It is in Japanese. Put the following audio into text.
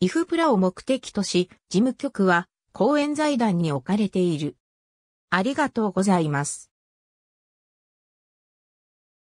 イフプラを目的とし、事務局は、公園財団に置かれている。ありがとうございます。